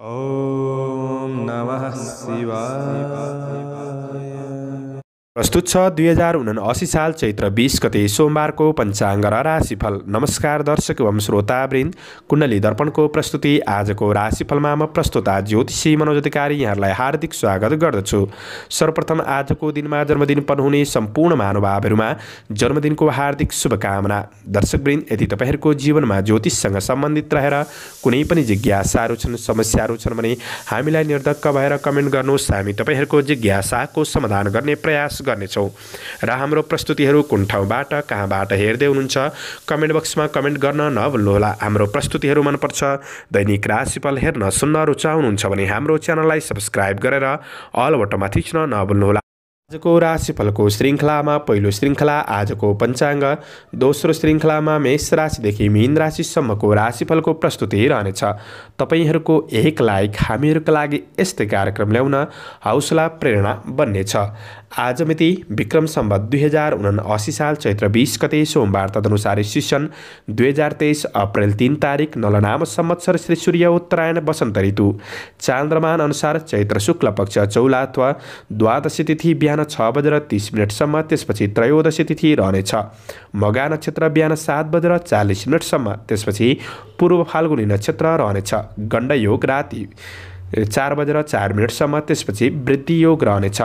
ॐ नमः शिवाय प्रस्तुत छ दुई हजार असी साल चैत्र बिस गते सोमबारको पञ्चाङ्ग र राशिफल नमस्कार दर्शक एवं श्रोतावृन्द कुण्डली दर्पणको प्रस्तुति आजको राशिफलमा म प्रस्तुता ज्योतिषी मनोज अधिकारी यहाँहरूलाई हार्दिक स्वागत गर्दछु सर्वप्रथम आजको दिनमा जन्मदिन हुने सम्पूर्ण महानुभावहरूमा जन्मदिनको हार्दिक शुभकामना दर्शकवृन्द यदि तपाईँहरूको जीवनमा ज्योतिषसँग सम्बन्धित रहेर कुनै पनि जिज्ञासाहरू छन् समस्याहरू छन् भने हामीलाई निर्धक्क भएर कमेन्ट गर्नुहोस् हामी तपाईँहरूको जिज्ञासाको समाधान गर्ने प्रयास गर्नेछौँ र हाम्रो प्रस्तुतिहरू कुन ठाउँबाट कहाँबाट हेर्दै हुनुहुन्छ कमेन्ट बक्समा कमेन्ट गर्न नभुल्नुहोला हाम्रो प्रस्तुतिहरू मनपर्छ दैनिक राशिफल हेर्न सुन्न रुचाउनुहुन्छ भने हाम्रो च्यानललाई सब्सक्राइब गरेर अल बटनमा थिच्न नभुल्नुहोला आजको राशिफलको श्रृङ्खलामा पहिलो श्रृङ्खला आजको पञ्चाङ्ग दोस्रो श्रृङ्खलामा मेष राशिदेखि मीन राशिसम्मको राशिफलको प्रस्तुति रहनेछ तपाईँहरूको एक लाइक हामीहरूका लागि यस्तै कार्यक्रम ल्याउन हौसला प्रेरणा बन्नेछ आज मिति विक्रम सम्बत दुई हजार असी साल चैत्र बिस गते सोमबार तदनुसार सन् दुई हजार तेइस अप्रेल तिन तारिक नलनाम संवत्सर श्री सूर्य उत्तरायण वसन्त ऋतु चान्द्रमान अनुसार चैत्र शुक्ल पक्ष चौलात्व द्वादशी तिथि बिहान बिहान छ बजेर तिस मिनटसम्म त्यसपछि त्रयोदशी तिथि रहनेछ मगा नक्षत्र बिहान सात बजेर चालिस मिनटसम्म त्यसपछि पूर्व फाल्गुनी नक्षत्र रहनेछ गण्डयोग राति चार बजेर चार मिनटसम्म त्यसपछि वृद्धि योग रहनेछ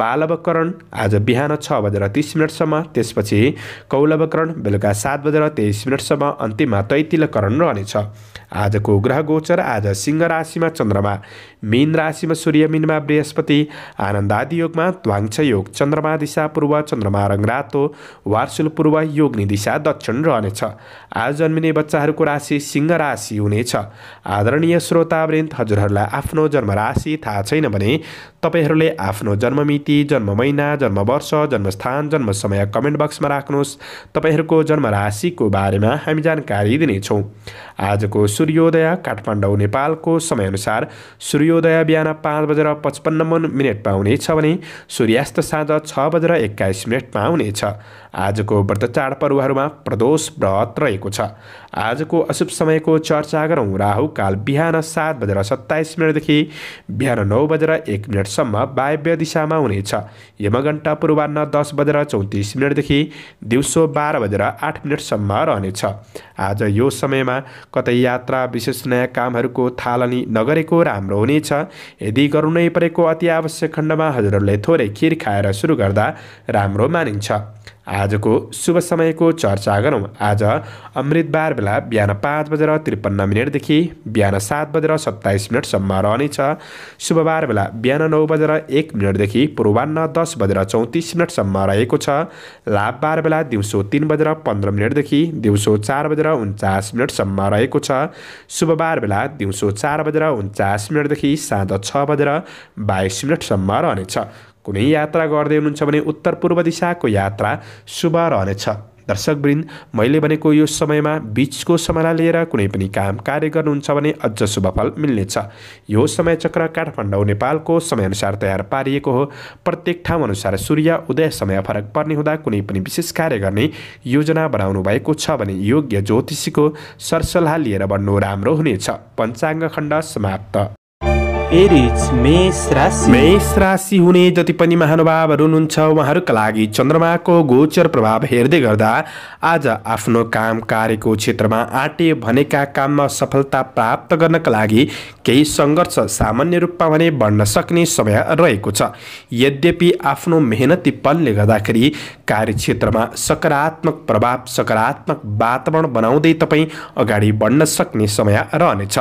बालवकरण आज बिहान छ बजेर तिस मिनटसम्म त्यसपछि कौलवकरण बेलुका सात बजेर तेइस मिनटसम्म अन्तिममा तैतिलकरण रहनेछ आजको ग्रह गोचर आज सिंह राशिमा चन्द्रमा मीन राशिमा सूर्य मिनमा बृहस्पति आनन्दादि योगमा त्वाङ्छ योग चन्द्रमा दिशा पूर्व चन्द्रमा रङ रातो वार्सुल पूर्व योगनी दिशा दक्षिण रहनेछ आज जन्मिने बच्चाहरूको राशि सिंह राशि हुनेछ आदरणीय श्रोतावृन्द हजुरहरूलाई आफ्नो जन्म राशि थाहा छैन भने तपाईँहरूले आफ्नो जन्ममिति जन्म महिना जन्म वर्ष जन्मस्थान जन्म समय कमेन्ट बक्समा राख्नुहोस् तपाईँहरूको जन्म राशिको बारेमा हामी जानकारी दिनेछौँ आजको सूर्योदय काठमाडौँ नेपालको समयअनुसार सूर्य सूर्योदय बिहान पाँच बजेर पचपन्न मिनटमा हुनेछ भने सूर्यास्त साँझ छ बजेर एक्काइस मिनटमा हुनेछ आजको व्रत चाडपर्वहरूमा प्रदोष व्रत रहेको छ आजको अशुभ समयको चर्चा गरौँ काल बिहान सात बजेर सत्ताइस मिनटदेखि बिहान नौ बजेर एक मिनटसम्म वायव्य दिशामा हुनेछ यमघण्टा पूर्वान्न दस बजेर चौतिस मिनटदेखि दिउँसो बाह्र बजेर आठ मिनटसम्म रहनेछ आज यो समयमा कतै यात्रा विशेष नयाँ कामहरूको थालनी नगरेको राम्रो हुनेछ यदि गर्नु नै परेको अति आवश्यक खण्डमा हजुरहरूले थोरै खिर खाएर सुरु गर्दा राम्रो मानिन्छ आजको शुभ समयको चर्चा गरौँ आज अमृतबार बेला बिहान पाँच बजेर त्रिपन्न मिनटदेखि बिहान सात बजेर सत्ताइस मिनटसम्म रहनेछ शुभबार बेला बिहान नौ बजेर एक मिनटदेखि पूर्वान्न दस बजेर चौतिस मिनटसम्म रहेको छ लाभबार बेला दिउँसो तिन बजेर पन्ध्र मिनटदेखि दिउँसो चार बजेर उन्चास मिनटसम्म रहेको छ शुभबार बेला दिउँसो चार बजेर उन्चास मिनटदेखि साँझ छ बजेर बाइस मिनटसम्म रहनेछ कुनै यात्रा गर्दै हुनुहुन्छ भने उत्तर पूर्व दिशाको यात्रा शुभ रहनेछ दर्शकवृन्द मैले भनेको यो समयमा बिचको समयलाई लिएर कुनै पनि काम कार्य गर्नुहुन्छ भने अझ शुभफल मिल्नेछ यो समय चक्र काठमाडौँ नेपालको समयअनुसार तयार पारिएको हो प्रत्येक ठाउँ अनुसार सूर्य उदय समय फरक पर्ने हुँदा कुनै पनि विशेष कार्य गर्ने योजना बनाउनु भएको छ भने योग्य ज्योतिषीको सरसल्लाह लिएर बढ्नु राम्रो हुनेछ पञ्चाङ्ग खण्ड समाप्त मेष राशि हुने जति पनि महानुभावहरू हुनुहुन्छ उहाँहरूका लागि चन्द्रमाको गोचर प्रभाव हेर्दै गर्दा आज आफ्नो काम कार्यको क्षेत्रमा आँटे भनेका काममा सफलता प्राप्त गर्नका लागि केही सङ्घर्ष सामान्य रूपमा भने बढ्न सक्ने समय रहेको छ यद्यपि आफ्नो मेहनती पलले गर्दाखेरि कार्यक्षेत्रमा सकारात्मक प्रभाव सकारात्मक वातावरण बनाउँदै तपाईँ अगाडि बढ्न सक्ने समय रहनेछ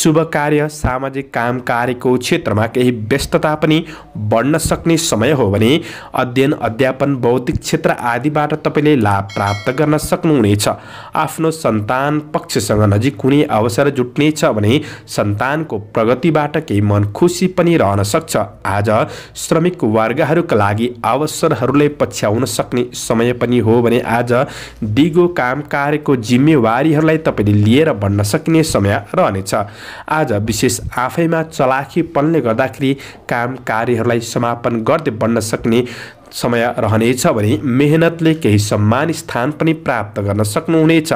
शुभ कार्य सामाजिक काम कार्यको क्षेत्रमा केही व्यस्तता पनि बढ्न सक्ने समय हो भने अध्ययन अध्यापन बौद्धिक क्षेत्र आदिबाट तपाईँले लाभ प्राप्त गर्न सक्नुहुनेछ आफ्नो सन्तान पक्षसँग नजिक कुनै अवसर जुट्नेछ भने सन्तानको प्रगतिबाट केही मन खुसी पनि रहन सक्छ आज श्रमिक वर्गहरूका लागि अवसरहरूले पछ्याउन सक्ने समय पनि हो भने आज दिगो काम कार्यको जिम्मेवारीहरूलाई तपाईँले लिएर बढ्न सकिने समय रहनेछ आज विशेष आफैमा चला पल्ने गर्दाखेरि काम कार्यहरूलाई समापन गर्दै बन्न सक्ने समय रहनेछ भने मेहनतले केही सम्मान स्थान पनि प्राप्त गर्न सक्नुहुनेछ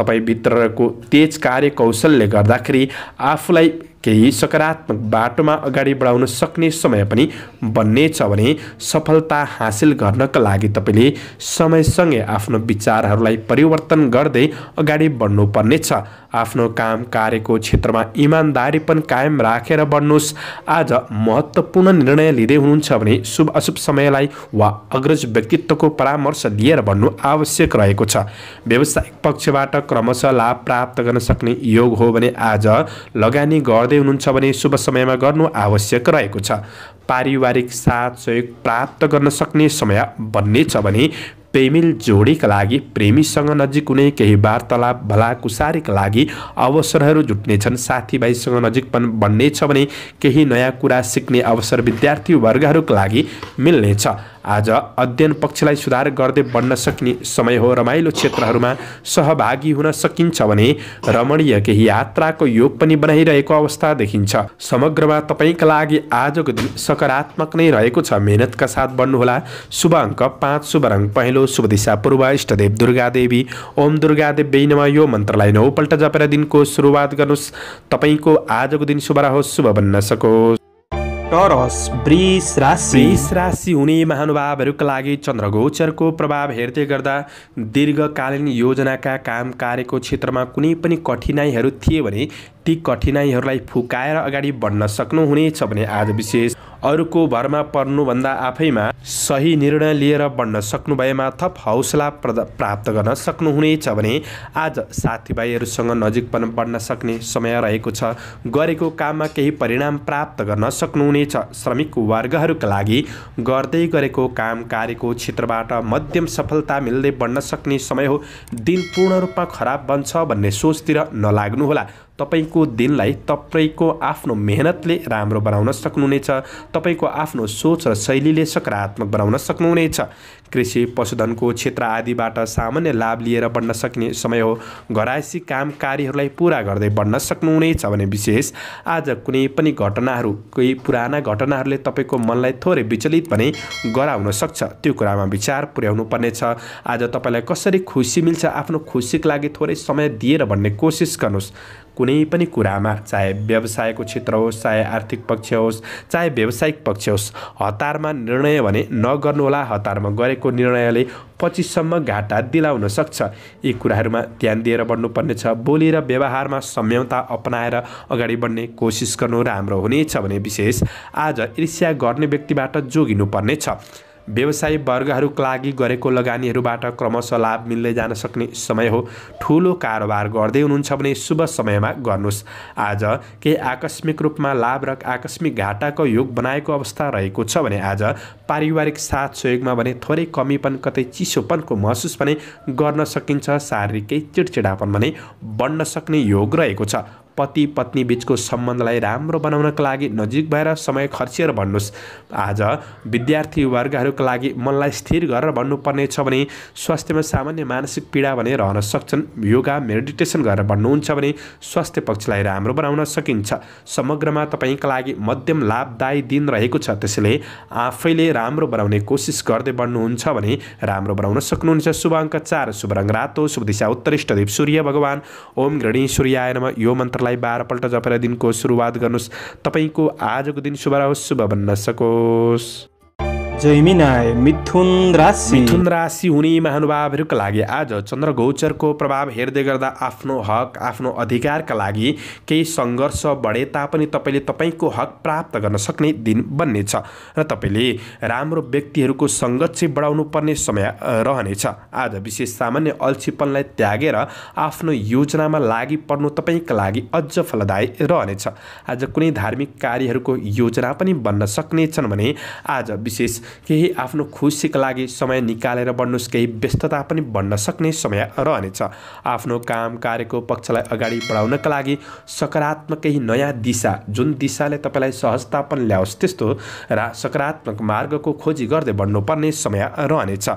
तपाईँभित्रको तेज कार्य कौशलले गर्दाखेरि आफूलाई केही सकारात्मक बाटोमा अगाडि बढाउन सक्ने समय पनि बन्नेछ भने सफलता हासिल गर्नका लागि तपाईँले समयसँगै आफ्नो विचारहरूलाई परिवर्तन गर्दै अगाडि बढ्नुपर्नेछ आफ्नो काम कार्यको क्षेत्रमा इमान्दारी पनि कायम राखेर बढ्नुहोस् आज महत्त्वपूर्ण निर्णय लिँदै हुनुहुन्छ भने शुभ अशुभ समयलाई वा अग्रज व्यक्तित्वको परामर्श लिएर बढ्नु आवश्यक रहेको छ व्यवसायिक पक्षबाट क्रमशः लाभ प्राप्त गर्न सक्ने योग हो भने आज लगानी गर् गर्दै हुनुहुन्छ भने शुभ समयमा गर्नु आवश्यक रहेको छ पारिवारिक साथ सहयोग प्राप्त गर्न सक्ने समय बन्नेछ भने प्रेमिल जोडीका लागि प्रेमीसँग नजिक हुने केही वार्तालाप भलाकुसारीका लागि अवसरहरू जुट्नेछन् साथीभाइसँग नजिक पनि बन्नेछ भने केही नयाँ कुरा सिक्ने अवसर विद्यार्थी वर्गहरूका लागि मिल्नेछ आज अध्ययन पक्षलाई सुधार गर्दै बढ्न सक्ने समय हो रमाइलो क्षेत्रहरूमा सहभागी हुन सकिन्छ भने रमणीय केही यात्राको योग पनि बनाइरहेको अवस्था देखिन्छ समग्रमा तपाईँका लागि आजको दिन सकारात्मक नै रहेको छ मेहनतका साथ बढ्नुहोला शुभ अङ्क पाँच शुभ रङ पहेँलो शुभ दिशा पूर्व इष्टदेव दुर्गा देवी ओम दुर्गा देवी नमा यो मन्त्रलाई नौपल्ट जपेर दिनको सुरुवात गर्नुहोस् तपाईँको आजको दिन शुभ रहोस् शुभ बन्न सकोस् टरस वृष राशि वृष राशि हुने महानुभावहरूका लागि गोचरको प्रभाव हेर्दै गर्दा दीर्घकालीन योजनाका काम कार्यको क्षेत्रमा कुनै पनि कठिनाइहरू थिए भने ती कठिनाइहरूलाई फुकाएर अगाडि बढ्न सक्नुहुनेछ भने आज विशेष अरूको भरमा पर्नुभन्दा आफैमा सही निर्णय लिएर बन्न सक्नुभएमा थप हौसला प्राप्त गर्न सक्नुहुनेछ भने आज साथीभाइहरूसँग नजिक पनि बढ्न सक्ने समय रहेको छ गरेको काममा केही परिणाम प्राप्त गर्न सक्नुहुनेछ श्रमिक वर्गहरूका लागि गर्दै गरेको काम कार्यको क्षेत्रबाट मध्यम सफलता मिल्दै बढ्न सक्ने समय हो दिन पूर्ण रूपमा खराब बन्छ भन्ने सोचतिर नलाग्नुहोला तपाईँको दिनलाई तपाईँको आफ्नो मेहनतले राम्रो बनाउन सक्नुहुनेछ तपाईँको आफ्नो सोच र शैलीले सकारात्मक बनाउन सक्नुहुनेछ कृषि पशुधनको क्षेत्र आदिबाट सामान्य लाभ लिएर बढ्न सक्ने समय हो घरायसी काम कार्यहरूलाई पुरा गर्दै बढ्न सक्नुहुनेछ भने विशेष आज कुनै पनि घटनाहरू कोही पुराना घटनाहरूले तपाईँको मनलाई थोरै विचलित भने गराउन सक्छ त्यो कुरामा विचार पुर्याउनु पर्नेछ आज तपाईँलाई कसरी खुसी मिल्छ आफ्नो खुसीको लागि थोरै समय दिएर भन्ने कोसिस गर्नुहोस् कुनै पनि कुरामा चाहे व्यवसायको क्षेत्र होस् चाहे आर्थिक पक्ष होस् चाहे व्यावसायिक पक्ष होस् हतारमा निर्णय भने नगर्नुहोला हतारमा गरेको निर्णयले पछिसम्म घाटा दिलाउन सक्छ यी कुराहरूमा ध्यान दिएर बढ्नुपर्नेछ बोली र व्यवहारमा सम्यौता अपनाएर अगाडि बढ्ने कोसिस गर्नु राम्रो हुनेछ भने विशेष आज ईर्ष्या गर्ने व्यक्तिबाट जोगिनुपर्नेछ व्यवसायी वर्गहरूको लागि गरेको लगानीहरूबाट क्रमशः लाभ मिल्दै जान सक्ने समय हो ठुलो कारोबार गर्दै हुनुहुन्छ भने शुभ समयमा गर्नुहोस् आज केही आकस्मिक रूपमा लाभ र आकस्मिक घाटाको योग बनाएको अवस्था रहेको छ भने आज पारिवारिक साथ सहयोगमा भने थोरै कमीपन कतै चिसोपनको महसुस पनि गर्न सकिन्छ शारीरिकै चिडचिडापन भने बढ्न सक्ने योग रहेको छ पति पत्नी बिचको सम्बन्धलाई राम्रो बनाउनका लागि नजिक भएर समय खर्चिएर भन्नुहोस् आज विद्यार्थी वर्गहरूका लागि मनलाई स्थिर गरेर भन्नुपर्ने छ भने स्वास्थ्यमा सामान्य मानसिक पीडा भने रहन सक्छन् योगा मेडिटेसन गरेर भन्नुहुन्छ भने स्वास्थ्य पक्षलाई राम्रो बनाउन सकिन्छ समग्रमा तपाईँका लागि मध्यम लाभदायी दिन रहेको छ त्यसैले आफैले राम्रो बनाउने कोसिस गर्दै बढ्नुहुन्छ भने राम्रो बनाउन सक्नुहुन्छ शुभ अङ्क चार शुभ रङ रातो शुभ दिशा उत्तरिष्ट सूर्य भगवान् ओम गृणी सूर्य नम यो मन्त्रलाई मलाई बाह्रपल्ट जपेर दिनको सुरुवात गर्नुहोस् तपाईँको आजको दिन शुभ रहोस् शुभ भन्न सकोस् जैमिनाय मिथुन राशि मिथुन राशि हुने महानुभावहरूका लागि आज चन्द्र गोचरको प्रभाव हेर्दै गर्दा आफ्नो हक आफ्नो अधिकारका लागि केही सङ्घर्ष बढे तापनि तपाईँले तपाईँको हक प्राप्त गर्न सक्ने दिन बन्नेछ र तपाईँले राम्रो व्यक्तिहरूको सङ्गत चाहिँ बढाउनु पर्ने समय रहनेछ आज विशेष सामान्य अल्छीपनलाई त्यागेर आफ्नो योजनामा लागि पर्नु तपाईँका लागि अझ फलदायी रहनेछ आज कुनै धार्मिक कार्यहरूको योजना पनि बन्न सक्नेछन् भने आज विशेष केही आफ्नो खुसीका लागि समय निकालेर बढ्नुहोस् केही व्यस्तता पनि बढ्न सक्ने समय रहनेछ आफ्नो काम कार्यको पक्षलाई अगाडि बढाउनका लागि सकारात्मक केही नयाँ दिशा जुन दिशाले तपाईँलाई सहजतापन ल्याओस् त्यस्तो र सकारात्मक मार्गको खोजी गर्दै बढ्नुपर्ने समय रहनेछ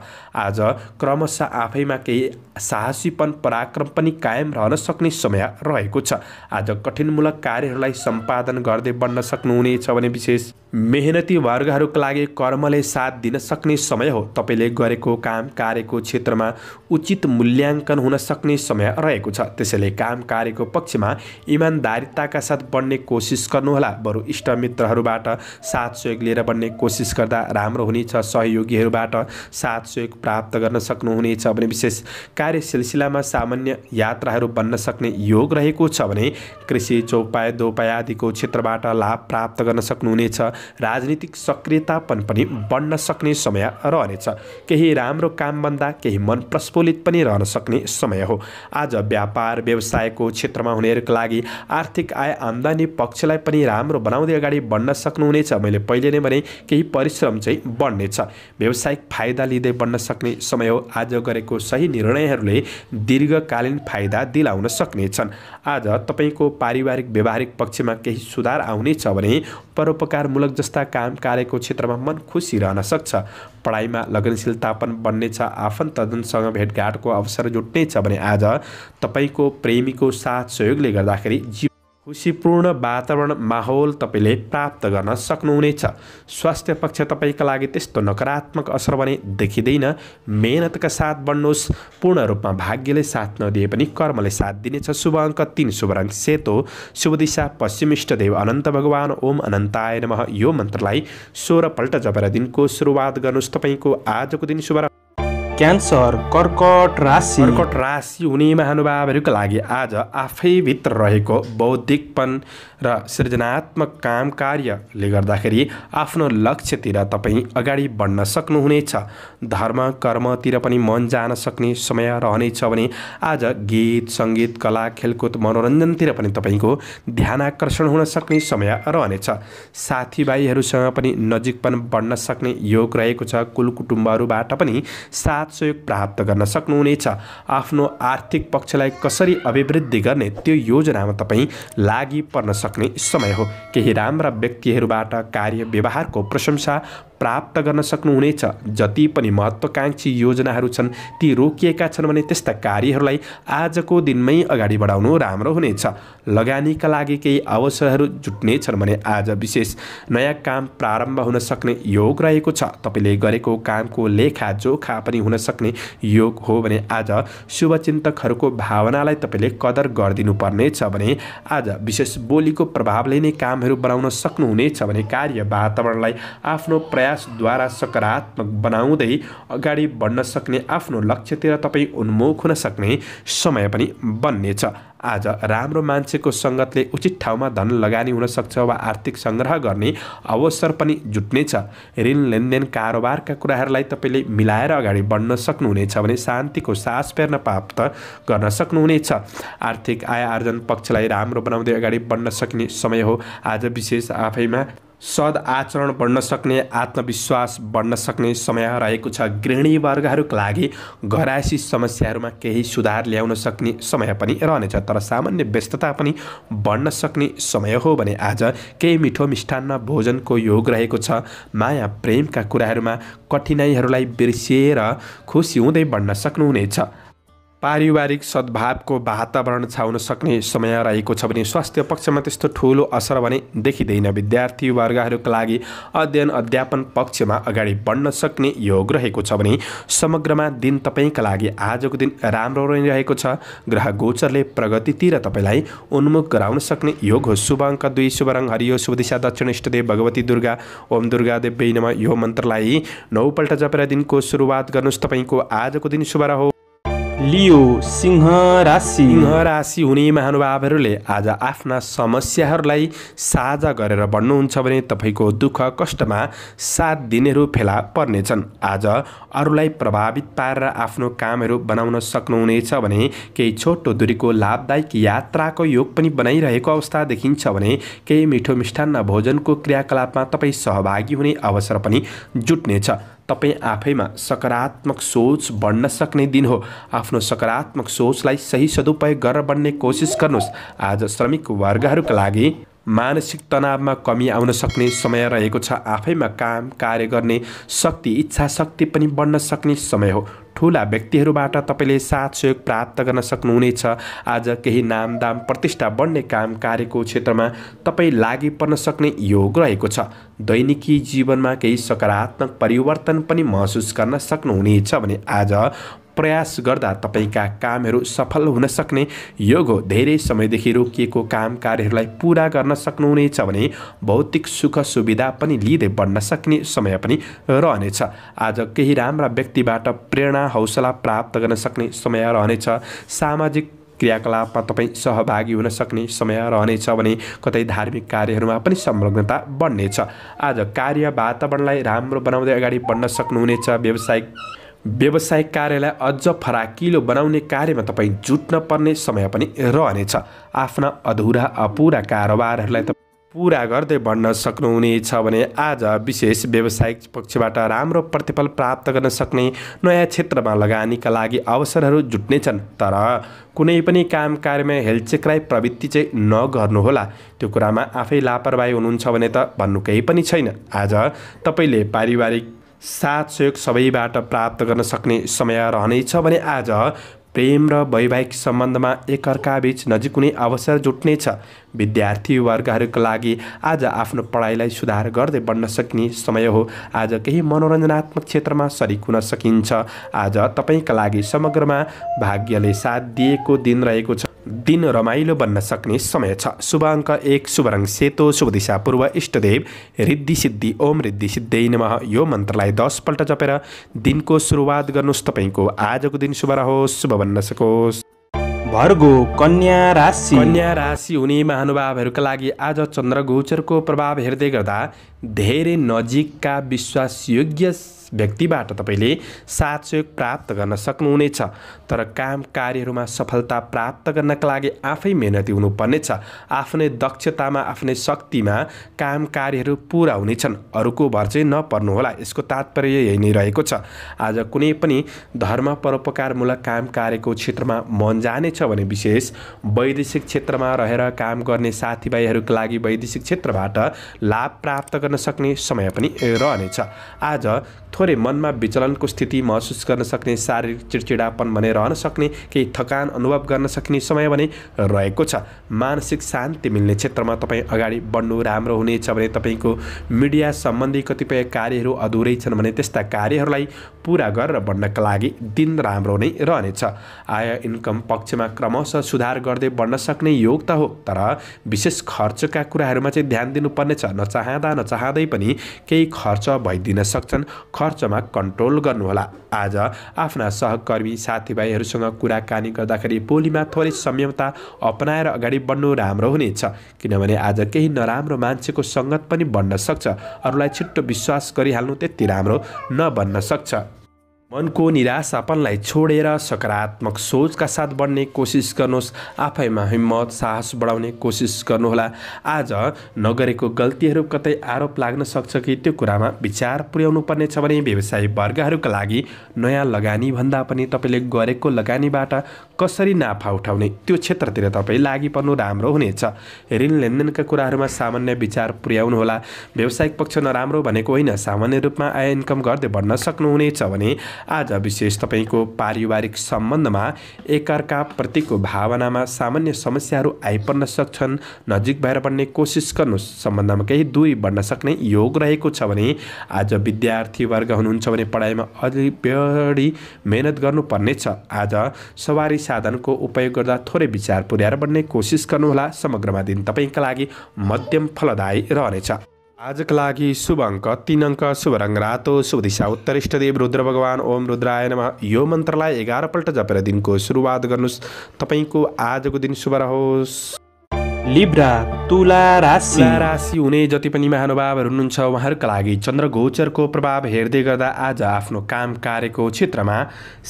आज क्रमशः आफैमा केही साहसीपन पराक्रम पनि कायम रहन सक्ने समय रहेको छ आज कठिनमूलक कार्यहरूलाई सम्पादन गर्दै बढ्न सक्नुहुनेछ भने विशेष मेहनती वर्गहरूका लागि कर्मले साथ दिन सक्ने समय हो तपाईँले गरेको काम कार्यको क्षेत्रमा उचित मूल्याङ्कन हुन सक्ने समय रहेको छ त्यसैले काम कार्यको पक्षमा इमान्दारिताका साथ बढ्ने कोसिस गर्नुहोला बरु इष्टमित्रहरूबाट साथ सहयोग लिएर बढ्ने कोसिस गर्दा राम्रो हुनेछ सहयोगीहरूबाट साथ सहयोग प्राप्त गर्न सक्नुहुनेछ भने विशेष कार्य सिलसिलामा सामान्य यात्राहरू बन्न सक्ने योग रहेको छ भने कृषि चौपाय दोपाय आदिको क्षेत्रबाट लाभ प्राप्त गर्न सक्नुहुनेछ राजनीतिक सक्रियतापन पनि बढ्न सक्ने समय रहनेछ केही राम्रो कामभन्दा केही मन प्रस्फुल्लित पनि रहन सक्ने समय हो आज व्यापार व्यवसायको क्षेत्रमा हुनेहरूको लागि आर्थिक आय आम्दानी पक्षलाई पनि राम्रो बनाउँदै अगाडि बढ्न सक्नुहुनेछ मैले पहिले नै भने केही परिश्रम चाहिँ बढ्नेछ व्यावसायिक फाइदा लिँदै बढ्न सक्ने समय हो आज गरेको सही निर्णयहरूले दीर्घकालीन फाइदा दिलाउन सक्नेछन् आज तपाईँको पारिवारिक व्यवहारिक पक्षमा केही सुधार आउनेछ भने परोपकारमूलक जस्ता काम कार्यको क्षेत्रमा मन खुसी रहन सक्छ पढाइमा लगनशीलतापन बन्नेछ आफन्तजनसँग भेटघाटको अवसर जुट्नेछ भने आज तपाईँको प्रेमीको साथ सहयोगले गर्दाखेरि खुसीपूर्ण वातावरण माहौल तपाईँले प्राप्त गर्न सक्नुहुनेछ स्वास्थ्य पक्ष तपाईँका लागि त्यस्तो नकारात्मक असर भने देखिँदैन मेहनतका साथ बढ्नुहोस् पूर्ण रूपमा भाग्यले साथ नदिए पनि कर्मले साथ दिनेछ शुभ अङ्क तिन शुभ रङ सेतो शुभ दिशा पश्चिम इष्टदेव अनन्त भगवान् ओम अनन्ताय नमः यो मन्त्रलाई सोह्रपल्ट जपेर दिनको सुरुवात गर्नुहोस् तपाईँको आजको दिन शुभ क्यान्सर कर्कट राशि कर्कट राशि हुने महानुभावहरूका लागि आज आफैभित्र रहेको बौद्धिकपन र सृजनात्मक काम कार्यले गर्दाखेरि आफ्नो लक्ष्यतिर तपाईँ अगाडि बढ्न सक्नुहुनेछ धर्म कर्मतिर पनि मन जान सक्ने समय रहनेछ भने आज गीत सङ्गीत कला खेलकुद मनोरञ्जनतिर पनि तपाईँको ध्यान आकर्षण हुन सक्ने समय रहनेछ साथीभाइहरूसँग पनि नजिक पनि बढ्न सक्ने योग रहेको छ कुल कुटुम्बहरूबाट पनि साथ सहयोग प्राप्त गर्न सक्नुहुनेछ आफ्नो आर्थिक पक्षलाई कसरी अभिवृद्धि गर्ने त्यो योजनामा तपाईँ लागि पर्न सक्नु सकने समय हो केही राम्रा व्यक्ति कार्य व्यवहार को प्रशंसा प्राप्त गर्न सक्नुहुनेछ जति पनि महत्त्वकाङ्क्षी योजनाहरू छन् ती रोकिएका छन् भने त्यस्ता कार्यहरूलाई आजको दिनमै अगाडि बढाउनु राम्रो हुनेछ लगानीका लागि केही अवसरहरू जुट्ने छन् भने आज विशेष नयाँ काम प्रारम्भ हुन सक्ने योग रहेको छ तपाईँले गरेको कामको लेखाजोखा पनि हुन सक्ने योग हो भने आज शुभचिन्तकहरूको भावनालाई तपाईँले कदर गरिदिनुपर्नेछ भने आज विशेष बोलीको प्रभावले नै कामहरू बनाउन सक्नुहुनेछ भने कार्य वातावरणलाई आफ्नो प्रयास प्रयासद्वारा सकारात्मक बनाउँदै अगाडि बढ्न सक्ने आफ्नो लक्ष्यतिर तपाईँ उन्मुख हुन सक्ने समय पनि बन्नेछ आज राम्रो मान्छेको सङ्गतले उचित ठाउँमा धन लगानी हुनसक्छ वा आर्थिक सङ्ग्रह गर्ने अवसर पनि जुट्नेछ ऋण लेनदेन कारोबारका कुराहरूलाई तपाईँले मिलाएर अगाडि बढ्न सक्नुहुनेछ भने शान्तिको सास फेर्न प्राप्त गर्न सक्नुहुनेछ आर्थिक आय आर्जन पक्षलाई राम्रो बनाउँदै अगाडि बढ्न सक्ने समय हो आज विशेष आफैमा आचरण बढ्न सक्ने आत्मविश्वास बढ्न सक्ने समय रहेको छ गृहिणी वर्गहरूका लागि घरायसी समस्याहरूमा केही सुधार ल्याउन सक्ने समय पनि रहनेछ तर सामान्य व्यस्तता पनि बढ्न सक्ने समय हो भने आज केही मिठो मिष्ठान्न भोजनको योग रहेको छ माया प्रेमका कुराहरूमा कठिनाइहरूलाई बिर्सिएर खुसी हुँदै बढ्न सक्नुहुनेछ पारिवारिक सद्भावको वातावरण छाउन सक्ने समय रहेको छ भने स्वास्थ्य पक्षमा त्यस्तो ठुलो असर भने देखिँदैन विद्यार्थी वर्गहरूका लागि अध्ययन अध्यापन पक्षमा अगाडि बढ्न सक्ने योग रहेको छ भने समग्रमा दिन तपाईँका लागि आजको दिन राम्रो रहेको छ ग्रह गोचरले प्रगतितिर तपाईँलाई उन्मुख गराउन सक्ने योग हो शुभ अङ्क दुई शुभ रङ हरियो शुभ दिशा दक्षिण इष्टदेव भगवती दुर्गा ओम दुर्गा देव नम यो मन्त्रलाई नौपल्ट जपेर दिनको सुरुवात गर्नुहोस् तपाईँको आजको दिन शुभ रह लियो सिंह राशि सिंह राशि हुने महानुभावहरूले आज आफ्ना समस्याहरूलाई साझा गरेर भन्नुहुन्छ भने तपाईँको दुःख कष्टमा साथ दिनेहरू फेला पर्नेछन् आज अरूलाई प्रभावित पारेर आफ्नो कामहरू बनाउन सक्नुहुनेछ भने केही छोटो दुरीको लाभदायक यात्राको योग पनि बनाइरहेको अवस्था देखिन्छ भने केही मिठो मिष्ठान्न भोजनको क्रियाकलापमा तपाईँ सहभागी हुने अवसर पनि जुट्नेछ तपाईँ आफैमा सकारात्मक सोच बढ्न सक्ने दिन हो आफ्नो सकारात्मक सोचलाई सही सदुपयोग गरेर बन्ने कोसिस गर्नुहोस् आज श्रमिक वर्गहरूका लागि मानसिक तनावमा कमी आउन सक्ने समय रहेको छ आफैमा काम कार्य गर्ने शक्ति इच्छा शक्ति पनि बढ्न सक्ने समय हो ठुला व्यक्तिहरूबाट तपाईँले साथ सहयोग प्राप्त गर्न सक्नुहुनेछ आज केही नाम दाम प्रतिष्ठा बढ्ने काम कार्यको क्षेत्रमा तपाईँ लागि पर्न सक्ने योग रहेको छ दैनिकी जीवनमा केही सकारात्मक परिवर्तन पनि महसुस गर्न सक्नुहुनेछ भने आज प्रयास गर्दा तपाईँका कामहरू सफल हुन सक्ने योग हो धेरै समयदेखि रोकिएको काम कार्यहरूलाई पुरा गर्न सक्नुहुनेछ भने भौतिक सुख सुविधा पनि लिँदै बढ्न सक्ने समय पनि रहनेछ आज केही राम्रा व्यक्तिबाट प्रेरणा हौसला प्राप्त गर्न सक्ने समय रहनेछ सामाजिक क्रियाकलापमा तपाईँ सहभागी हुन सक्ने समय रहनेछ भने कतै धार्मिक कार्यहरूमा पनि संलग्नता बढ्नेछ आज कार्य वातावरणलाई राम्रो बनाउँदै अगाडि बढ्न सक्नुहुनेछ व्यावसायिक व्यावसायिक कार्यलाई अझ फराकिलो बनाउने कार्यमा तपाईँ जुट्न पर्ने समय पनि रहनेछ आफ्ना अधुरा अपुरा कारोबारहरूलाई त पुरा गर्दै बढ्न सक्नुहुनेछ भने आज विशेष व्यवसायिक पक्षबाट राम्रो प्रतिफल प्राप्त गर्न सक्ने नयाँ क्षेत्रमा लगानीका लागि अवसरहरू जुट्नेछन् तर कुनै पनि काम कार्यमा हेलचेक्राई प्रवृत्ति चाहिँ नगर्नुहोला त्यो कुरामा आफै लापरवाही हुनुहुन्छ भने त भन्नु केही पनि छैन आज तपाईँले पारिवारिक साथ सहयोग सबैबाट प्राप्त गर्न सक्ने समय रहनेछ भने आज प्रेम र वैवाहिक सम्बन्धमा एकअर्काबीच नजिक हुने अवसर जुट्नेछ विद्यार्थी वर्गहरूको लागि आज आफ्नो पढाइलाई सुधार गर्दै बढ्न सक्ने समय हो आज केही मनोरञ्जनात्मक क्षेत्रमा सरिक हुन सकिन्छ आज तपाईँका लागि समग्रमा भाग्यले साथ दिएको दिन रहेको छ दिन रमाइलो बन्न सक्ने समय छ शुभ अङ्क एक शुभ रङ सेतो शुभ दिशा पूर्व इष्टदेव रिद्धि सिद्धि ओम रिद्धि सिद्धि नमः यो मन्त्रलाई दसपल्ट जपेर दिनको सुरुवात गर्नुहोस् तपाईँको आजको दिन शुभ रहोस् शुभ बन्न सकोस् भर्गो कन्या राशि कन्या राशि हुने महानुभावहरूका लागि आज चन्द्र गोचरको प्रभाव हेर्दै गर्दा धेरै नजिकका विश्वासयोग्य व्यक्तिबाट तपाईँले साथ सहयोग प्राप्त गर्न सक्नुहुनेछ तर काम कार्यहरूमा सफलता प्राप्त गर्नका लागि आफै मेहनती हुनुपर्नेछ आफ्नै दक्षतामा आफ्नै शक्तिमा काम कार्यहरू पुरा हुनेछन् अरूको भर चाहिँ नपर्नुहोला यसको तात्पर्य यही नै रहेको छ आज कुनै पनि धर्म परोपकारमूलक काम कार्यको क्षेत्रमा मन जानेछ भने विशेष वैदेशिक क्षेत्रमा रहेर काम गर्ने साथीभाइहरूका लागि वैदेशिक क्षेत्रबाट लाभ प्राप्त गर्न सक्ने समय पनि रहनेछ आज थोरै मनमा विचलनको स्थिति महसुस गर्न सक्ने शारीरिक चिडचिडापन भने रहन सक्ने केही थकान अनुभव गर्न सक्ने समय भने रहेको छ मानसिक शान्ति मिल्ने क्षेत्रमा तपाईँ अगाडि बढ्नु राम्रो हुनेछ भने तपाईँको मिडिया सम्बन्धी कतिपय कार्यहरू अधुरै छन् भने त्यस्ता कार्यहरूलाई पुरा गरेर बढ्नका लागि दिन राम्रो नै रहनेछ आय इन्कम पक्षमा क्रमशः सुधार गर्दै बढ्न सक्ने योग त हो तर विशेष खर्चका कुराहरूमा चाहिँ ध्यान दिनुपर्नेछ नचाहँदा नचाहँदै पनि केही खर्च भइदिन सक्छन् खर्चमा कन्ट्रोल गर्नुहोला आज आफ्ना सहकर्मी साथीभाइहरूसँग कुराकानी गर्दाखेरि बोलीमा थोरै संयमता अपनाएर अगाडि बढ्नु राम्रो हुनेछ किनभने आज केही नराम्रो मान्छेको सङ्गत पनि बन्न सक्छ अरूलाई छिट्टो विश्वास गरिहाल्नु त्यति राम्रो नबन्न सक्छ मनको निराशापनलाई छोडेर सकारात्मक सोचका साथ बढ्ने कोसिस गर्नुहोस् आफैमा हिम्मत साहस बढाउने कोसिस गर्नुहोला आज नगरेको गल्तीहरू कतै आरोप लाग्न सक्छ कि त्यो कुरामा विचार पुर्याउनु पर्नेछ भने व्यवसायी वर्गहरूका लागि नयाँ लगानी भन्दा पनि तपाईँले गरेको लगानीबाट कसरी नाफा उठाउने त्यो क्षेत्रतिर तपाईँ लागि पर्नु राम्रो हुनेछ ऋण लेनदेनका कुराहरूमा सामान्य विचार पुर्याउनुहोला व्यावसायिक पक्ष नराम्रो भनेको होइन सामान्य रूपमा आय इन्कम गर्दै बढ्न सक्नुहुनेछ भने आज विशेष तपाईँको पारिवारिक सम्बन्धमा एकअर्काप्रतिको भावनामा सामान्य समस्याहरू आइपर्न सक्छन् नजिक भएर बढ्ने कोसिस गर्नु सम्बन्धमा केही दुई बढ्न सक्ने योग रहेको छ भने आज विद्यार्थीवर्ग हुनुहुन्छ भने पढाइमा अलि बढी मेहनत गर्नुपर्नेछ आज सवारी साधनको उपयोग गर्दा थोरै विचार पुर्याएर बढ्ने कोसिस गर्नुहोला समग्रमा दिन तपाईँका लागि मध्यम फलदायी रहनेछ आजको लागि शुभ अङ्क तिन अङ्क शुभ रङ रातो शुभ दिशा उत्तर इष्टदेव रुद्र भगवान् ओम रुद्राय यो मन्त्रलाई एघारपल्ट जपेर दिनको सुरुवात गर्नुहोस् तपाईँको आजको दिन शुभ रहोस् लिब्रा तुला राशि राशि हुने जति पनि महानुभावहरू हुनुहुन्छ उहाँहरूका लागि चन्द्र गोचरको प्रभाव हेर्दै गर्दा आज आफ्नो काम कार्यको क्षेत्रमा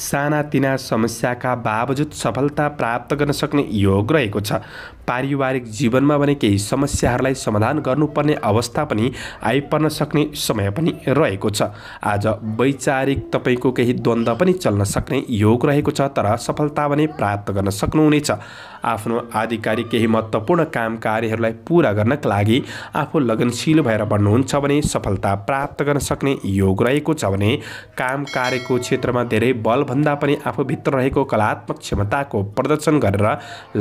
सानातिना समस्याका बावजुद सफलता प्राप्त गर्न सक्ने योग रहेको छ पारिवारिक जीवनमा भने केही समस्याहरूलाई समाधान गर्नुपर्ने अवस्था पनि आइपर्न सक्ने समय पनि रहेको छ आज वैचारिक तपाईँको केही द्वन्द्व पनि चल्न सक्ने योग रहेको छ तर सफलता भने प्राप्त गर्न सक्नुहुनेछ आफ्नो आधिकारिक केही महत्त्वपूर्ण काम कार्यहरूलाई पुरा गर्नका लागि आफू लगनशील भएर बढ्नुहुन्छ भने सफलता प्राप्त गर्न सक्ने योग रहेको छ भने काम कार्यको क्षेत्रमा धेरै बलभन्दा पनि आफूभित्र रहेको कलात्मक क्षमताको प्रदर्शन गरेर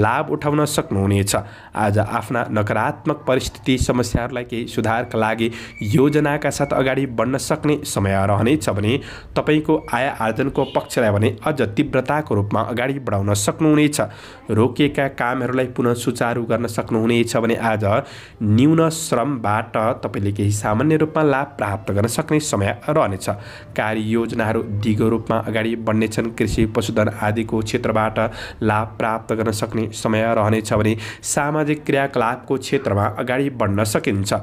लाभ उठाउन सक्नुहुने हुनेछ आज आफ्ना नकारात्मक परिस्थिति समस्याहरूलाई केही सुधारका लागि योजनाका साथ अगाडि बढ्न सक्ने समय रहनेछ भने तपाईँको आय आर्जनको पक्षलाई भने अझ तीव्रताको रूपमा अगाडि बढाउन सक्नुहुनेछ रोकिएका कामहरूलाई पुनः सुचारू गर्न सक्नुहुनेछ भने आज न्यून श्रमबाट तपाईँले केही सामान्य रूपमा लाभ प्राप्त गर्न सक्ने समय रहनेछ योजनाहरू दिगो रूपमा अगाडि बढ्नेछन् कृषि पशुधन आदिको क्षेत्रबाट लाभ प्राप्त गर्न सक्ने समय रहनेछ भने सामाजिक क्रियाकलापको क्षेत्रमा अगाडि बढ्न सकिन्छ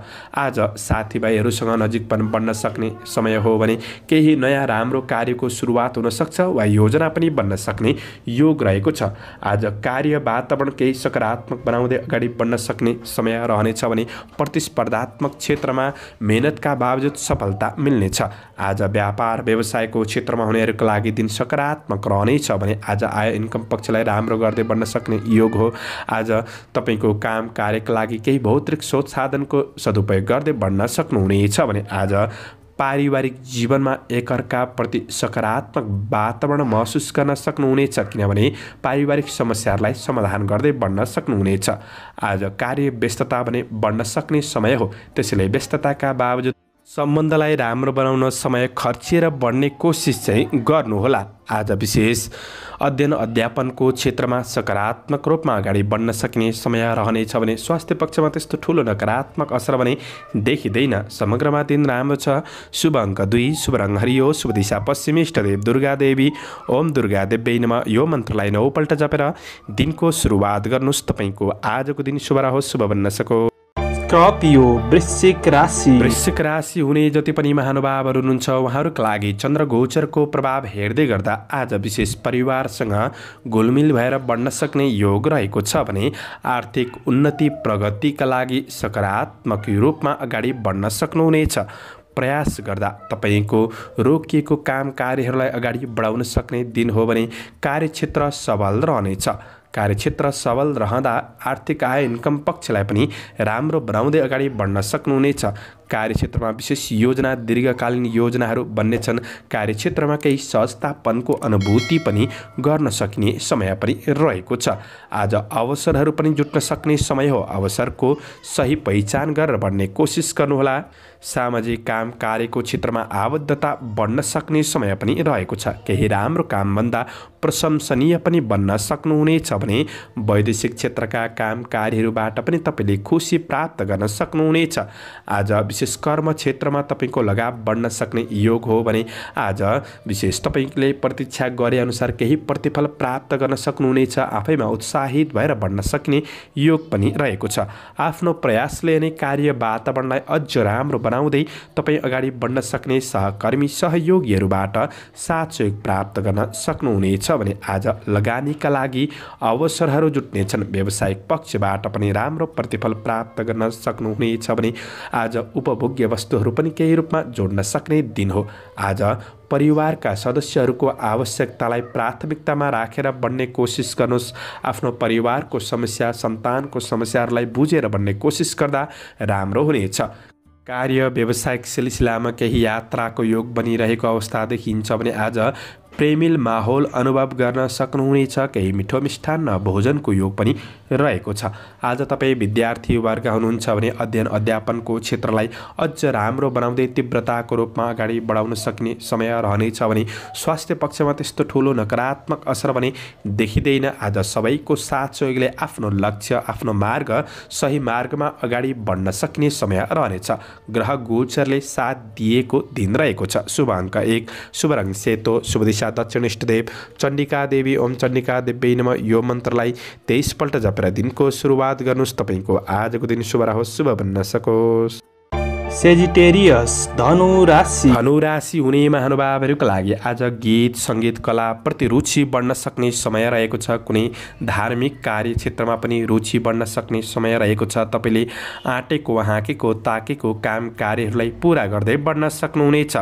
आज साथीभाइहरूसँग नजिकपन बन्न सक्ने समय हो भने केही नयाँ राम्रो कार्यको सुरुवात हुनसक्छ वा योजना पनि बन्न सक्ने योग रहेको छ आज कार्य वातावरण केही सकारात्मक बनाउँदै अगाडि बढ्न सक्ने समय रहनेछ भने प्रतिस्पर्धात्मक क्षेत्रमा मेहनतका बावजुद सफलता मिल्नेछ आज व्यापार व्यवसायको क्षेत्रमा हुनेहरूको लागि दिन सकारात्मक रहनेछ भने आज आय इन्कम पक्षलाई राम्रो गर्दै बन्न सक्ने योग हो आज तपाईँको काम कार्यका लागि केही भौतिक स्रोत साधनको सदुपयोग गर्दै बढ्न सक्नुहुनेछ भने आज पारिवारिक जीवनमा एकअर्काप्रति सकारात्मक वातावरण महसुस गर्न सक्नुहुनेछ किनभने पारिवारिक समस्याहरूलाई समाधान गर्दै बढ्न सक्नुहुनेछ आज कार्य व्यस्तता भने बढ्न सक्ने समय हो त्यसैले व्यस्तताका बावजुद सम्बन्धलाई राम्रो बनाउन समय खर्चिएर बढ्ने कोसिस चाहिँ गर्नुहोला आज विशेष अध्ययन अध्यापनको क्षेत्रमा सकारात्मक रूपमा अगाडि बढ्न सकिने समय रहनेछ भने स्वास्थ्य पक्षमा त्यस्तो ठुलो नकारात्मक असर भने देखिँदैन समग्रमा दिन राम्रो छ शुभ अङ्क दुई शुभ रङ हरियो शुभ दिशा पश्चिमी इष्टदेव दुर्गा देवी ओम दुर्गा देव्यै यो मन्त्रलाई नौपल्ट जपेर दिनको सुरुवात गर्नुहोस् तपाईँको आजको दिन शुभ रहोस् शुभ बन्न सको स्कर्पियो वृश्चिक राशि वृश्चिक राशि हुने जति पनि महानुभावहरू हुनुहुन्छ उहाँहरूको लागि चन्द्र गोचरको प्रभाव हेर्दै गर्दा आज विशेष परिवारसँग घुलमिल भएर बढ्न सक्ने योग रहेको छ भने आर्थिक उन्नति प्रगतिका लागि सकारात्मक रूपमा अगाडि बढ्न सक्नुहुनेछ प्रयास गर्दा तपाईँको रोकिएको काम कार्यहरूलाई अगाडि बढाउन सक्ने दिन हो भने कार्यक्षेत्र सबल रहनेछ कार्यक्षेत्र सबल रहँदा आर्थिक आय इन्कम पक्षलाई पनि राम्रो बनाउँदै अगाडि बढ्न सक्नुहुनेछ कार्यक्षेत्रमा विशेष योजना दीर्घकालीन योजनाहरू भन्ने छन् कार्यक्षेत्रमा केही सहजतापनको अनुभूति पनि गर्न सकिने समय पनि रहेको छ आज अवसरहरू पनि जुट्न सक्ने समय हो अवसरको सही पहिचान गरेर बढ्ने कोसिस गर्नुहोला सामाजिक काम कार्यको क्षेत्रमा आबद्धता बढ्न सक्ने समय पनि रहेको छ केही राम्रो कामभन्दा प्रशंसनीय पनि बन्न सक्नुहुनेछ भने वैदेशिक क्षेत्रका काम कार्यहरूबाट पनि तपाईँले खुसी प्राप्त गर्न सक्नुहुनेछ आज विशेष कर्म क्षेत्रमा तपाईँको लगाव बढ्न सक्ने योग हो भने आज विशेष तपाईँले प्रतीक्षा गरे अनुसार केही प्रतिफल प्राप्त गर्न सक्नुहुनेछ आफैमा उत्साहित भएर बढ्न सक्ने योग पनि रहेको छ आफ्नो प्रयासले नै कार्य वातावरणलाई अझ राम्रो बनाउँदै तपाईँ अगाडि बढ्न सक्ने सहकर्मी सहयोगीहरूबाट साथ सहयोग प्राप्त गर्न सक्नुहुनेछ भने आज लगानीका लागि अवसरहरू जुट्नेछन् व्यावसायिक पक्षबाट पनि राम्रो प्रतिफल प्राप्त गर्न सक्नुहुनेछ भने आज उप उपभोग्य वस्तुहरू पनि केही रूपमा जोड्न सक्ने दिन हो आज परिवारका सदस्यहरूको आवश्यकतालाई प्राथमिकतामा राखेर बन्ने कोसिस गर्नुहोस् आफ्नो परिवारको समस्या सन्तानको समस्याहरूलाई बुझेर बन्ने कोसिस गर्दा राम्रो हुनेछ कार्य व्यवसायिक सिलसिलामा केही यात्राको योग बनिरहेको अवस्था देखिन्छ भने आज प्रेमिल माहौल अनुभव गर्न सक्नुहुनेछ केही मिठो मिष्ठान्न भोजनको योग पनि रहेको छ आज तपाईँ विद्यार्थी वर्ग हुनुहुन्छ भने अध्ययन अध्यापनको क्षेत्रलाई अझ राम्रो बनाउँदै तीव्रताको रूपमा अगाडि बढाउन सक्ने समय रहनेछ भने स्वास्थ्य पक्षमा त्यस्तो ठुलो नकारात्मक असर भने देखिँदैन आज सबैको साथ सहयोगले आफ्नो लक्ष्य आफ्नो मार्ग सही मार्गमा अगाडि बढ्न सक्ने समय रहनेछ ग्रह गोचरले साथ दिएको दिन रहेको छ शुभ अङ्क एक शुभ रङ सेतो शुभ दिशा दक्षिण इष्टदेव चण्डिका देवी ओम चण्डिका देव्यै नम यो मन्त्रलाई तेइसपल्ट जपेर दिनको सुरुवात गर्नुहोस् तपाईँको आजको दिन शुभ रहोस् शुभ बन्न सकोस् सेजिटेरियस धनु राशि धनु राशि हुने महानुभावहरूको लागि आज गीत सङ्गीत प्रति रुचि बढ्न सक्ने समय रहेको छ कुनै धार्मिक कार्यक्षेत्रमा पनि रुचि बढ्न सक्ने समय रहेको छ तपाईँले आँटेको हाँकेको ताकेको काम कार्यहरूलाई पुरा गर्दै बढ्न सक्नुहुनेछ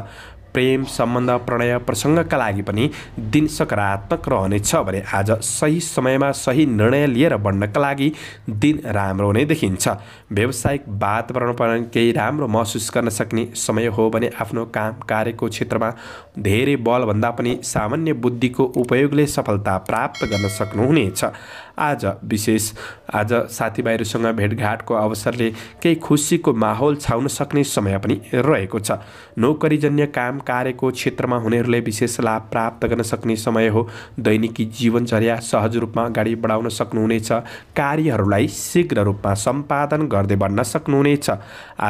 प्रेम सम्बन्ध प्रणय प्रसङ्गका लागि पनि दिन सकारात्मक रहनेछ भने आज सही समयमा सही निर्णय लिएर बढ्नका लागि दिन राम्रो नै देखिन्छ व्यावसायिक वातावरण पनि केही राम्रो महसुस गर्न सक्ने समय हो भने आफ्नो काम कार्यको क्षेत्रमा धेरै बलभन्दा पनि सामान्य बुद्धिको उपयोगले सफलता प्राप्त गर्न सक्नुहुनेछ आज विशेष आज साथीभाइहरूसँग भेटघाटको अवसरले केही खुसीको माहौल छाउन सक्ने समय पनि रहेको छ नोकरीजन्य काम कार्यको क्षेत्रमा हुनेहरूले विशेष लाभ प्राप्त गर्न सक्ने समय हो दैनिकी जीवनचर्या सहज रूपमा अगाडि बढाउन सक्नुहुनेछ कार्यहरूलाई शीघ्र रूपमा सम्पादन गर्दै बढ्न सक्नुहुनेछ